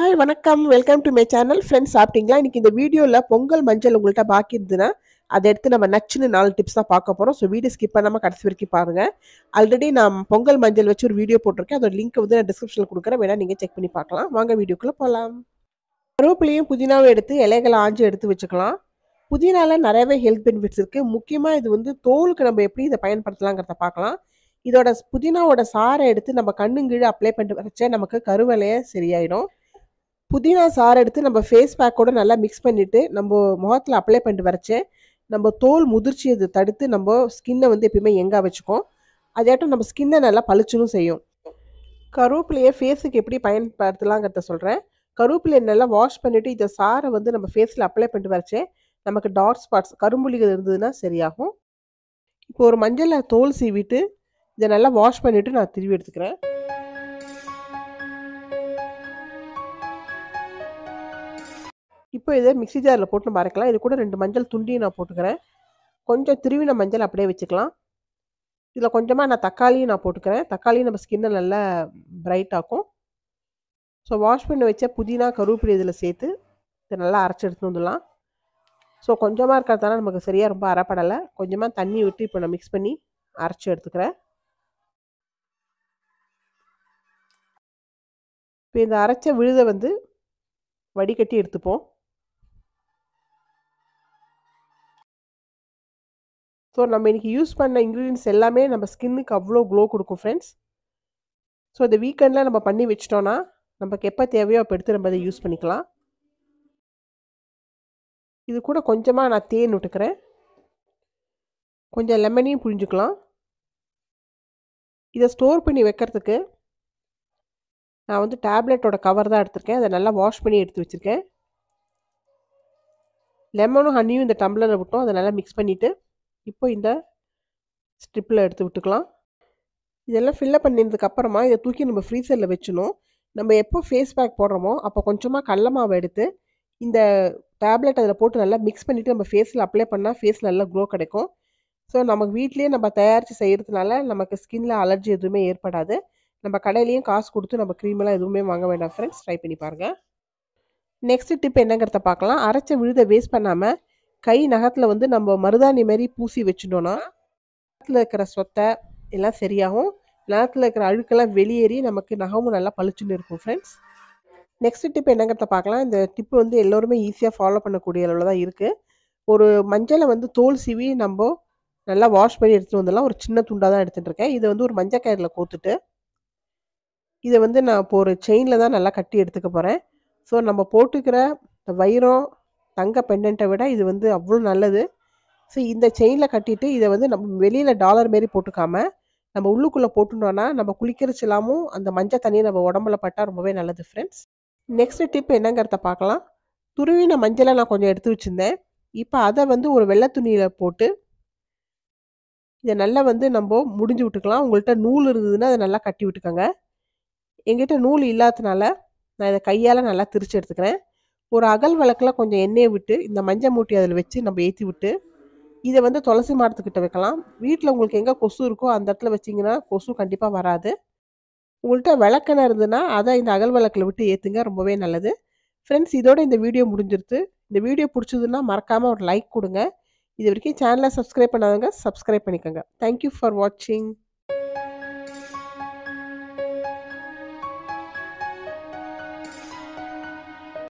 hi வணக்கம் welcome to my channel friends சாப்பிட்டீங்களா இன்றைக்கி இந்த வீடியோவில் பொங்கல் மஞ்சள் உங்கள்கிட்ட பாக்கி இருந்ததுன்னா அதை எடுத்து நம்ம நச்சுன்னு நாலு டிப்ஸ் தான் பார்க்க போகிறோம் ஸோ வீடியோ ஸ்கிப் பண்ணாமல் கடைசி வரைக்கும் பாருங்கள் ஆல்ரெடி நான் பொங்கல் மஞ்சள் வச்சு ஒரு வீடியோ போட்டிருக்கேன் அதோட லிங்க் வந்து நான் டிஸ்கிரிப்ஷனில் கொடுக்குறேன் வேணால் நீங்கள் செக் பண்ணி பார்க்கலாம் வாங்க வீடியோக்குள்ளே போகலாம் கருவேப்பிலையும் புதினாவும் எடுத்து இலைகளை ஆஞ்சு எடுத்து வச்சுக்கலாம் புதினாவில் நிறையவே ஹெல்த் பெனிஃபிட்ஸ் இருக்குது முக்கியமாக இது வந்து தோலுக்கு நம்ம எப்படி இதை பயன்படுத்தலாங்கிறத பார்க்கலாம் இதோட புதினாவோட சாரை எடுத்து நம்ம கண்ணுங்கீழே அப்ளை பண்ணிட்டு வச்சா நமக்கு கருவலையே சரியாயிடும் புதினா சார் எடுத்து நம்ம ஃபேஸ் பேக்கோடு நல்லா மிக்ஸ் பண்ணிவிட்டு நம்ம முகத்தில் அப்ளை பண்ணிட்டு வரைச்சேன் நம்ம தோல் முதிர்ச்சி அது தடுத்து நம்ம ஸ்கின்னை வந்து எப்பயுமே எங்காக வச்சுக்கோம் அதையாட்டும் நம்ம ஸ்கின்னை நல்லா பளிச்சுன்னு செய்யும் கருவேப்பிலையை ஃபேஸுக்கு எப்படி பயன்படுத்தலாங்கிறத சொல்கிறேன் கருவேப்பிலையை நல்லா வாஷ் பண்ணிவிட்டு இதை சாரை வந்து நம்ம ஃபேஸில் அப்ளை பண்ணிட்டு வரைச்சேன் நமக்கு டார்க் ஸ்பாட்ஸ் கரும்புலிகள் இருந்ததுன்னா சரியாகும் இப்போ ஒரு மஞ்சளில் தோல் சீவிட்டு இதை நல்லா வாஷ் பண்ணிவிட்டு நான் திருவி எடுத்துக்கிறேன் இப்போ இதை மிக்சி ஜாரில் போட்டு மறைக்கலாம் அரைக்கலாம் இது கூட ரெண்டு மஞ்சள் துண்டியும் நான் போட்டுக்கிறேன் கொஞ்சம் திருவின மஞ்சள் அப்படியே வச்சுக்கலாம் இதில் கொஞ்சமாக நான் தக்காளியும் நான் போட்டுக்கிறேன் தக்காளியும் நம்ம ஸ்கின்னை நல்லா பிரைட் ஆக்கும் ஸோ வாஷ் பண்ணி வச்ச புதினா கருவேப்பிலை இதில் சேர்த்து இதை நல்லா அரைச்சி எடுத்து வந்துடலாம் ஸோ கொஞ்சமாக இருக்கிறதால நமக்கு சரியாக ரொம்ப அரைப்படலை கொஞ்சமாக தண்ணி விட்டு இப்போ நான் மிக்ஸ் பண்ணி அரைச்சி எடுத்துக்கிறேன் இப்போ இந்த அரைச்ச விழுதை வந்து வடிகட்டி எடுத்துப்போம் ஸோ நம்ம இன்றைக்கி யூஸ் பண்ண இன்க்ரீடியன்ஸ் எல்லாமே நம்ம ஸ்கின்னுக்கு அவ்வளோ க்ளோ கொடுக்கும் ஃப்ரெண்ட்ஸ் ஸோ இந்த வீக்கெண்டில் நம்ம பண்ணி வச்சிட்டோன்னா நமக்கு எப்போ தேவையோ அப்போ எடுத்து நம்ம அதை யூஸ் பண்ணிக்கலாம் இது கூட கொஞ்சமாக நான் தேன் விட்டுக்கிறேன் கொஞ்சம் லெமனையும் புரிஞ்சுக்கலாம் இதை ஸ்டோர் பண்ணி வைக்கிறதுக்கு நான் வந்து டேப்லெட்டோட கவர் தான் எடுத்திருக்கேன் அதை நல்லா வாஷ் பண்ணி எடுத்து வச்சுருக்கேன் லெமனும் ஹனியும் இந்த டம்ளரை விட்டோம் அதை நல்லா மிக்ஸ் பண்ணிவிட்டு இப்போ இந்த ஸ்ட்ரிப்பில் எடுத்து விட்டுக்கலாம் இதெல்லாம் ஃபில்லப் பண்ணினதுக்கப்புறமா இதை தூக்கி நம்ம ஃப்ரீசரில் வச்சுணும் நம்ம எப்போ ஃபேஸ் பேக் போடுறோமோ அப்போ கொஞ்சமாக கடல மாவு எடுத்து இந்த டேப்லெட் அதில் போட்டு நல்லா மிக்ஸ் பண்ணிவிட்டு நம்ம ஃபேஸில் அப்ளை பண்ணால் ஃபேஸ் நல்லா க்ரோ கிடைக்கும் ஸோ நமக்கு வீட்லேயே நம்ம தயாரித்து செய்கிறதுனால நமக்கு ஸ்கின்ல அலர்ஜி எதுவுமே ஏற்படாது நம்ம கடையிலையும் காசு கொடுத்து நம்ம க்ரீமெல்லாம் எதுவுமே வாங்க வேண்டாம் ஃப்ரெண்ட்ஸ் ட்ரை பண்ணி பாருங்கள் நெக்ஸ்ட் டிப் என்னங்கிறத பார்க்கலாம் அரைச்ச விழுதை வேஸ்ட் பண்ணாமல் கை நகத்தில் வந்து நம்ம மருதாணி மாதிரி பூசி வச்சுட்டோன்னா நகத்தில் இருக்கிற சொத்தை எல்லாம் சரியாகும் நகத்தில் இருக்கிற அழுக்கெல்லாம் வெளியேறி நமக்கு நகமும் நல்லா பளிச்சுன்னு இருக்கும் ஃப்ரெண்ட்ஸ் நெக்ஸ்ட் டிப் என்னங்கிறத பார்க்கலாம் இந்த டிப்பு வந்து எல்லோருமே ஈஸியாக ஃபாலோ பண்ணக்கூடிய அளவில் தான் இருக்குது ஒரு மஞ்சளை வந்து தோல் சீவி நம்ம நல்லா வாஷ் பண்ணி எடுத்துகிட்டு வந்துடலாம் ஒரு சின்ன துண்டாக தான் எடுத்துகிட்டு இருக்கேன் இதை வந்து ஒரு மஞ்சள் கயிறில் கோத்துட்டு இதை வந்து நான் இப்போ ஒரு செயினில் தான் நல்லா கட்டி எடுத்துக்க போகிறேன் ஸோ நம்ம போட்டுக்கிற வைரம் தங்க பெண்டண்ட்டை விட இது வந்து அவ்வளோ நல்லது ஸோ இந்த செயினில் கட்டிட்டு இதை வந்து நம்ம வெளியில் டாலர் மாரி போட்டுக்காம நம்ம உள்ளுக்குள்ளே போட்டுனோன்னா நம்ம குளிக்கிறச்செல்லாமும் அந்த மஞ்சள் தண்ணியை நம்ம உடம்புல பட்டால் ரொம்பவே நல்லது ஃப்ரெண்ட்ஸ் நெக்ஸ்ட் டிப் என்னங்கிறத பார்க்கலாம் துருவின மஞ்சளை நான் கொஞ்சம் எடுத்து வச்சுருந்தேன் இப்போ அதை வந்து ஒரு வெள்ளை துணியில் போட்டு இதை நல்லா வந்து நம்ம முடிஞ்சு விட்டுக்கலாம் உங்கள்கிட்ட நூல் இருந்ததுன்னா அதை நல்லா கட்டி விட்டுக்கோங்க எங்கிட்ட நூல் இல்லாததுனால நான் இதை கையால் நல்லா திரிச்சு எடுத்துக்கிறேன் ஒரு அகல் விளக்கில் கொஞ்சம் எண்ணெயை விட்டு இந்த மஞ்சள் மூட்டி அதில் வச்சு நம்ம ஏற்றி விட்டு இதை வந்து துளசி மரத்துக்கிட்ட வைக்கலாம் வீட்டில் உங்களுக்கு எங்கே கொசு இருக்கோ அந்த இடத்துல வச்சிங்கன்னா கொசு கண்டிப்பாக வராது உங்கள்கிட்ட விளக்கெண்ணெய் இருந்ததுன்னா அதை இந்த அகல் விளக்கில் விட்டு ஏற்றுங்க ரொம்பவே நல்லது ஃப்ரெண்ட்ஸ் இதோட இந்த வீடியோ முடிஞ்சிருது இந்த வீடியோ பிடிச்சதுன்னா மறக்காமல் ஒரு லைக் கொடுங்க இது வரைக்கும் சேனலை சப்ஸ்கிரைப் பண்ணாதவங்க சப்ஸ்கிரைப் பண்ணிக்கோங்க தேங்க்யூ ஃபார் வாட்சிங்